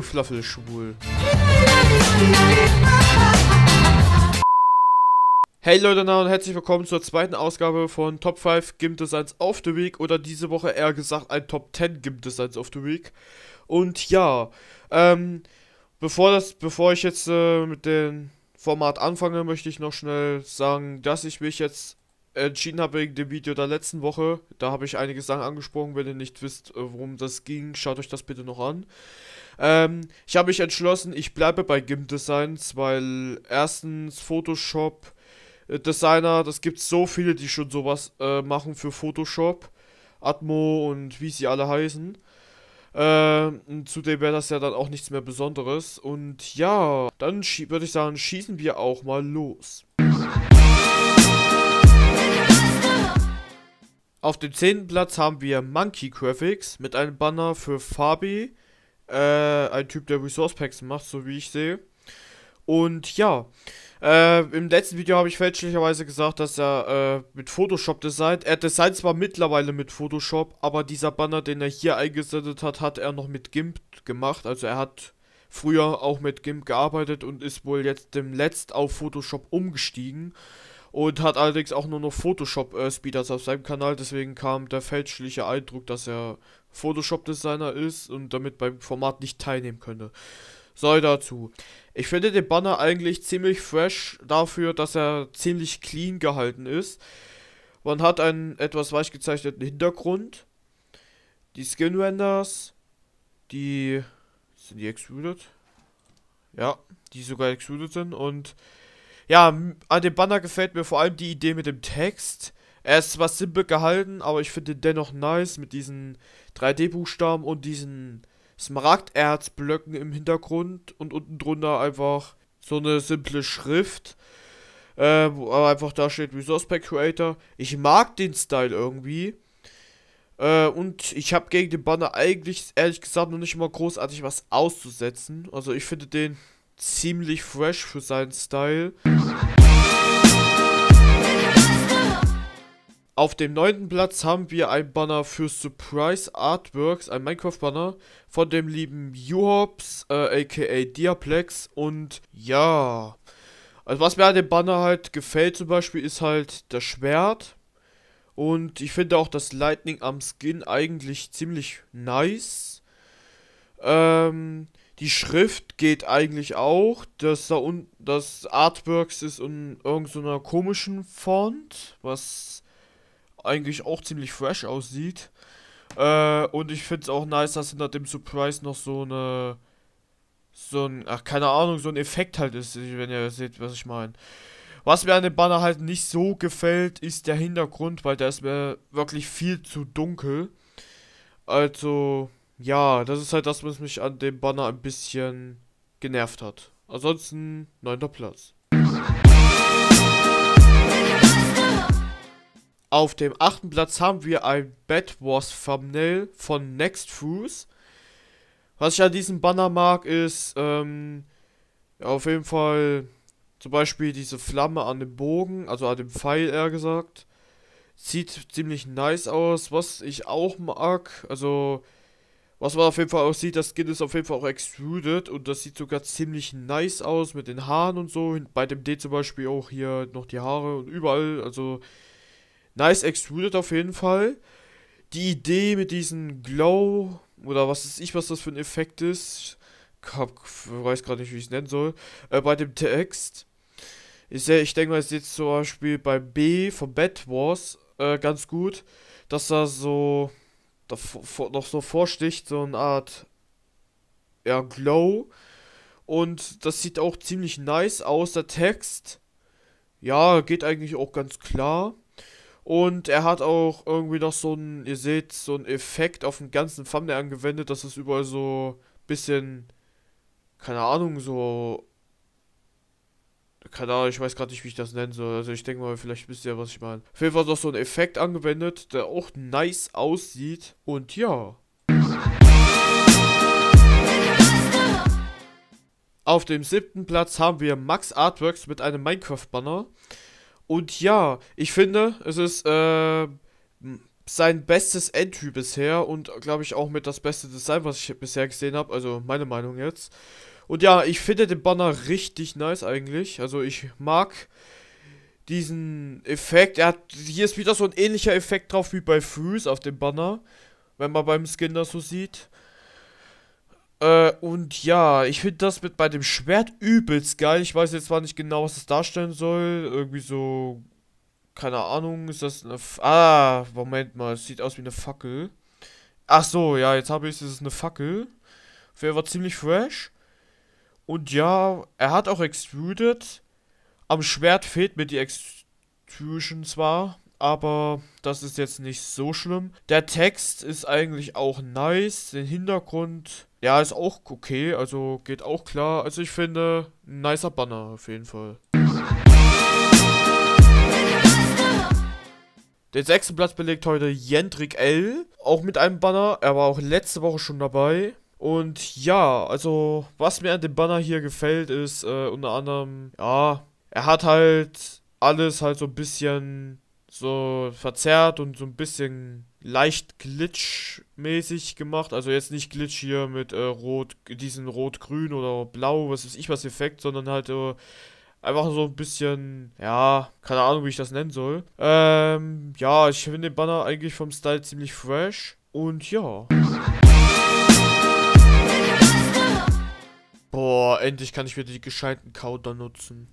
Uh, Fluffel schwul. Hey Leute und herzlich willkommen zur zweiten Ausgabe von Top 5 Game Designs of the Week oder diese Woche eher gesagt ein Top 10 Game Designs of the Week. Und ja, ähm, bevor, das, bevor ich jetzt äh, mit dem Format anfange, möchte ich noch schnell sagen, dass ich mich jetzt entschieden habe wegen dem Video der letzten Woche. Da habe ich einige Sachen angesprochen. Wenn ihr nicht wisst, äh, worum das ging, schaut euch das bitte noch an. Ähm, ich habe mich entschlossen, ich bleibe bei GIMP Designs, weil erstens Photoshop äh, Designer, das gibt so viele, die schon sowas äh, machen für Photoshop, Atmo und wie sie alle heißen. Ähm, zudem wäre das ja dann auch nichts mehr Besonderes. Und ja, dann würde ich sagen, schießen wir auch mal los. Auf dem 10. Platz haben wir Monkey Graphics mit einem Banner für Fabi. Äh, ein Typ, der Resource Packs macht, so wie ich sehe. Und ja, äh, im letzten Video habe ich fälschlicherweise gesagt, dass er äh, mit Photoshop designt. Er designt zwar mittlerweile mit Photoshop, aber dieser Banner, den er hier eingesetzt hat, hat er noch mit GIMP gemacht. Also er hat früher auch mit GIMP gearbeitet und ist wohl jetzt demnächst auf Photoshop umgestiegen und hat allerdings auch nur noch Photoshop äh, Speeders auf seinem Kanal, deswegen kam der fälschliche Eindruck, dass er Photoshop Designer ist und damit beim Format nicht teilnehmen könnte. Sei dazu. Ich finde den Banner eigentlich ziemlich fresh dafür, dass er ziemlich clean gehalten ist. Man hat einen etwas weich gezeichneten Hintergrund, die Skin Renders, die sind die extruded? Ja, die sogar extruded sind und ja, an dem Banner gefällt mir vor allem die Idee mit dem Text. Er ist zwar simpel gehalten, aber ich finde dennoch nice mit diesen 3D-Buchstaben und diesen Smaragderzblöcken im Hintergrund und unten drunter einfach so eine simple Schrift, äh, wo einfach da steht Resource Pack Creator. Ich mag den Style irgendwie. Äh, und ich habe gegen den Banner eigentlich, ehrlich gesagt, noch nicht mal großartig was auszusetzen. Also ich finde den ziemlich fresh für seinen Style. Auf dem neunten Platz haben wir ein Banner für Surprise Artworks, ein Minecraft-Banner von dem lieben Juhops, äh, aka Diaplex. Und ja, also was mir an dem Banner halt gefällt zum Beispiel ist halt das Schwert. Und ich finde auch das Lightning am Skin eigentlich ziemlich nice. Ähm, die Schrift geht eigentlich auch. Das, da un das Artworks ist in irgendeiner so komischen Font, was eigentlich auch ziemlich fresh aussieht. Äh, und ich finde es auch nice, dass hinter dem Surprise noch so eine. So ein. Ach, keine Ahnung, so ein Effekt halt ist, wenn ihr seht, was ich meine. Was mir an dem Banner halt nicht so gefällt, ist der Hintergrund, weil der ist mir wirklich viel zu dunkel. Also, ja, das ist halt das, was mich an dem Banner ein bisschen genervt hat. Ansonsten neunter Platz. Auf dem achten Platz haben wir ein Bad Wars Thumbnail von Next Fuse. Was ich an diesem Banner mag, ist ähm, auf jeden Fall zum Beispiel diese Flamme an dem Bogen, also an dem Pfeil eher gesagt. Sieht ziemlich nice aus. Was ich auch mag, also was man auf jeden Fall auch sieht, das Skin ist auf jeden Fall auch extruded und das sieht sogar ziemlich nice aus mit den Haaren und so. Bei dem D zum Beispiel auch hier noch die Haare und überall. Also nice extruded auf jeden Fall. Die Idee mit diesem Glow oder was ist ich, was das für ein Effekt ist. Ich weiß gerade nicht, wie ich es nennen soll. Äh, bei dem Text. Ist ja, ich denke mal, es jetzt zum Beispiel bei B von Bad Wars äh, ganz gut, dass da so da noch so vorsticht, so eine Art ja, Glow. Und das sieht auch ziemlich nice aus, der Text. Ja, geht eigentlich auch ganz klar. Und er hat auch irgendwie noch so ein, ihr seht, so einen Effekt auf den ganzen Thumbnail angewendet, dass es überall so ein bisschen, keine Ahnung, so keine Ahnung, ich weiß gerade nicht, wie ich das nennen soll. Also ich denke mal, vielleicht wisst ihr, was ich meine. Auf jeden Fall ist auch so ein Effekt angewendet, der auch nice aussieht. Und ja. Auf dem siebten Platz haben wir Max Artworks mit einem Minecraft-Banner. Und ja, ich finde, es ist äh, sein bestes Entry bisher und glaube ich auch mit das beste Design, was ich bisher gesehen habe. Also meine Meinung jetzt. Und ja, ich finde den Banner richtig nice eigentlich. Also ich mag diesen Effekt. Er hat, hier ist wieder so ein ähnlicher Effekt drauf wie bei Füß auf dem Banner. Wenn man beim Skin das so sieht. Äh, und ja, ich finde das mit bei dem Schwert übelst geil. Ich weiß jetzt zwar nicht genau, was es darstellen soll. Irgendwie so. Keine Ahnung, ist das eine. F ah, Moment mal, es sieht aus wie eine Fackel. Ach so, ja, jetzt habe ich es, es ist eine Fackel. Wäre ziemlich fresh. Und ja, er hat auch Extruded. Am Schwert fehlt mir die Extrusion zwar, aber das ist jetzt nicht so schlimm. Der Text ist eigentlich auch nice. Den Hintergrund, ja, ist auch okay. Also geht auch klar. Also ich finde, ein nicer Banner auf jeden Fall. Den sechsten Platz belegt heute Jendrik L. Auch mit einem Banner. Er war auch letzte Woche schon dabei. Und ja, also was mir an dem Banner hier gefällt, ist äh, unter anderem, ja, er hat halt alles halt so ein bisschen so verzerrt und so ein bisschen leicht glitchmäßig gemacht. Also jetzt nicht Glitch hier mit äh, Rot, diesen Rot-Grün oder Blau, was weiß ich was Effekt, sondern halt äh, einfach so ein bisschen, ja, keine Ahnung, wie ich das nennen soll. Ähm, ja, ich finde den Banner eigentlich vom Style ziemlich fresh und ja. Boah, endlich kann ich wieder die gescheiten Counter nutzen.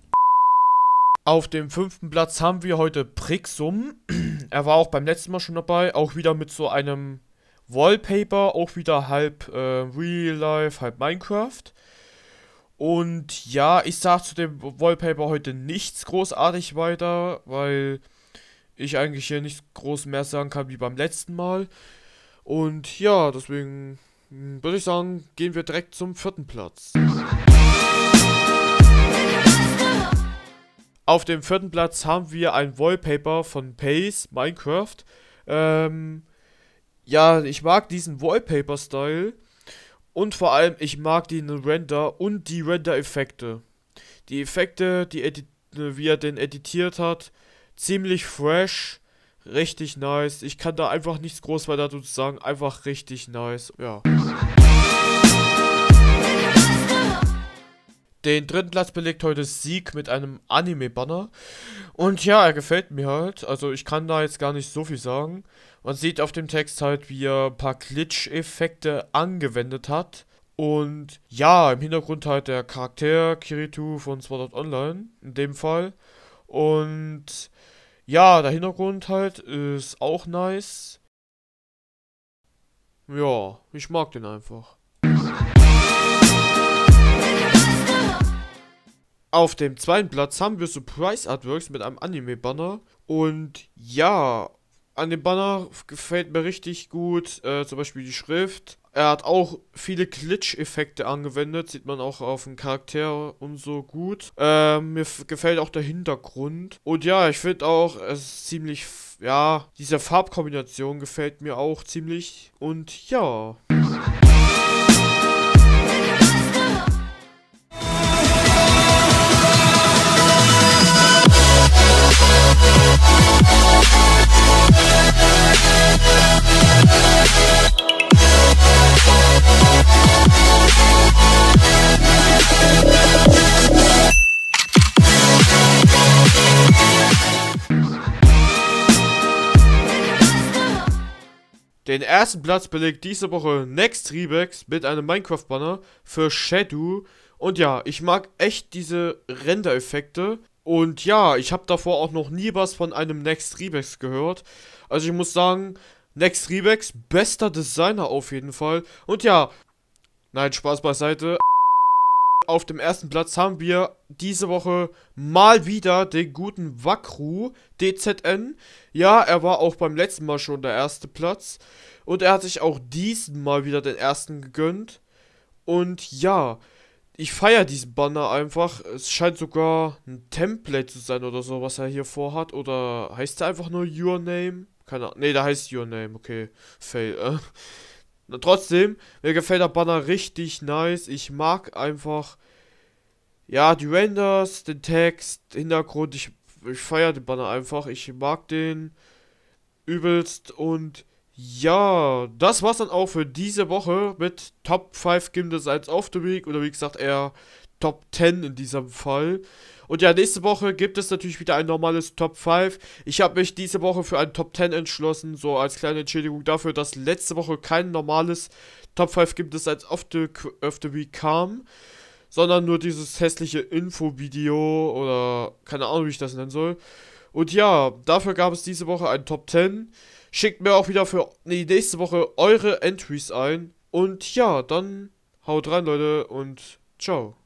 Auf dem fünften Platz haben wir heute Prixum. er war auch beim letzten Mal schon dabei. Auch wieder mit so einem Wallpaper. Auch wieder halb äh, Real Life, halb Minecraft. Und ja, ich sag zu dem Wallpaper heute nichts großartig weiter, weil ich eigentlich hier nichts groß mehr sagen kann wie beim letzten Mal. Und ja, deswegen hm, würde ich sagen, gehen wir direkt zum vierten Platz. Auf dem vierten Platz haben wir ein Wallpaper von Pace, Minecraft. Ähm, ja, ich mag diesen Wallpaper-Style und vor allem ich mag den Render und die Render-Effekte. Die Effekte, die wie er den editiert hat, ziemlich fresh richtig nice. Ich kann da einfach nichts groß weiter dazu sagen. Einfach richtig nice. Ja. Den dritten Platz belegt heute Sieg mit einem Anime-Banner. Und ja, er gefällt mir halt. Also ich kann da jetzt gar nicht so viel sagen. Man sieht auf dem Text halt, wie er ein paar Glitch-Effekte angewendet hat. Und ja, im Hintergrund halt der Charakter Kirito von Sword Art Online, in dem Fall. Und ja, der Hintergrund halt ist auch nice. Ja, ich mag den einfach. Auf dem zweiten Platz haben wir Surprise Artworks mit einem Anime-Banner. Und ja, an dem Banner gefällt mir richtig gut äh, zum Beispiel die Schrift, er hat auch viele Glitch-Effekte angewendet, sieht man auch auf den Charakter und so gut. Ähm, mir gefällt auch der Hintergrund. Und ja, ich finde auch, es ist ziemlich, ja, diese Farbkombination gefällt mir auch ziemlich. Und ja. Den ersten Platz belegt diese Woche Next Rebex mit einem Minecraft-Banner für Shadow. Und ja, ich mag echt diese Render-Effekte. Und ja, ich habe davor auch noch nie was von einem Next Rebex gehört. Also ich muss sagen, Next Rebex, bester Designer auf jeden Fall. Und ja, nein, Spaß beiseite auf dem ersten Platz haben wir diese Woche mal wieder den guten Wakru DZN. Ja, er war auch beim letzten Mal schon der erste Platz. Und er hat sich auch diesen Mal wieder den ersten gegönnt. Und ja, ich feiere diesen Banner einfach. Es scheint sogar ein Template zu sein oder so, was er hier vorhat. Oder heißt er einfach nur Your Name? Keine Ahnung. Ne, da heißt Your Name. Okay, fail. Äh. Trotzdem, mir gefällt der Banner richtig nice. Ich mag einfach, ja, die Renders, den Text, Hintergrund. Ich, ich feiere den Banner einfach. Ich mag den übelst. Und ja, das war's dann auch für diese Woche mit Top 5 Game Designs auf the Week. Oder wie gesagt, eher Top 10 in diesem Fall. Und ja, nächste Woche gibt es natürlich wieder ein normales Top 5. Ich habe mich diese Woche für einen Top 10 entschlossen, so als kleine Entschädigung dafür, dass letzte Woche kein normales Top 5 gibt es als of the, of the Week kam, sondern nur dieses hässliche Info-Video oder keine Ahnung, wie ich das nennen soll. Und ja, dafür gab es diese Woche einen Top 10. Schickt mir auch wieder für die nächste Woche eure Entries ein. Und ja, dann haut rein, Leute, und ciao.